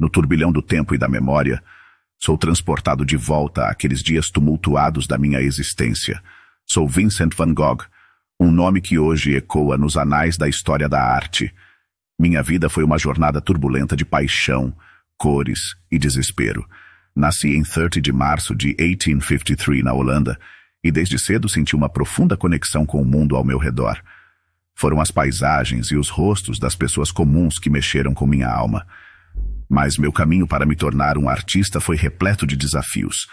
No turbilhão do tempo e da memória, sou transportado de volta àqueles dias tumultuados da minha existência. Sou Vincent van Gogh, um nome que hoje ecoa nos anais da história da arte. Minha vida foi uma jornada turbulenta de paixão, cores e desespero. Nasci em 30 de março de 1853 na Holanda e desde cedo senti uma profunda conexão com o mundo ao meu redor. Foram as paisagens e os rostos das pessoas comuns que mexeram com minha alma. Mas meu caminho para me tornar um artista foi repleto de desafios.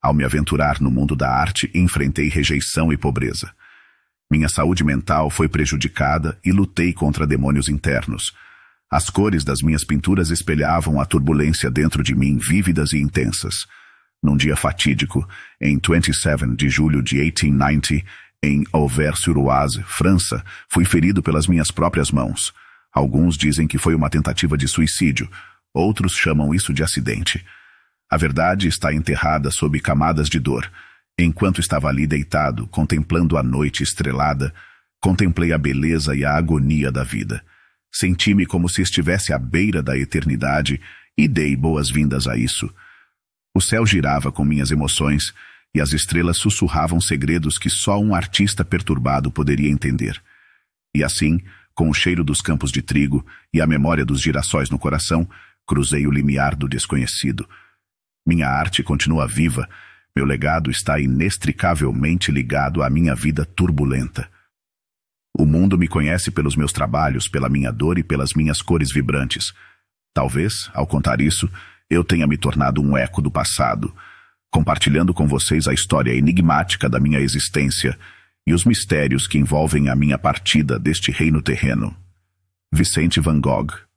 Ao me aventurar no mundo da arte, enfrentei rejeição e pobreza. Minha saúde mental foi prejudicada e lutei contra demônios internos. As cores das minhas pinturas espelhavam a turbulência dentro de mim, vívidas e intensas. Num dia fatídico, em 27 de julho de 1890, em Auvers-sur-Oise, França, fui ferido pelas minhas próprias mãos. Alguns dizem que foi uma tentativa de suicídio, Outros chamam isso de acidente. A verdade está enterrada sob camadas de dor. Enquanto estava ali deitado, contemplando a noite estrelada, contemplei a beleza e a agonia da vida. Senti-me como se estivesse à beira da eternidade e dei boas-vindas a isso. O céu girava com minhas emoções e as estrelas sussurravam segredos que só um artista perturbado poderia entender. E assim, com o cheiro dos campos de trigo e a memória dos girassóis no coração, Cruzei o limiar do desconhecido. Minha arte continua viva, meu legado está inextricavelmente ligado à minha vida turbulenta. O mundo me conhece pelos meus trabalhos, pela minha dor e pelas minhas cores vibrantes. Talvez, ao contar isso, eu tenha me tornado um eco do passado, compartilhando com vocês a história enigmática da minha existência e os mistérios que envolvem a minha partida deste reino terreno. Vicente Van Gogh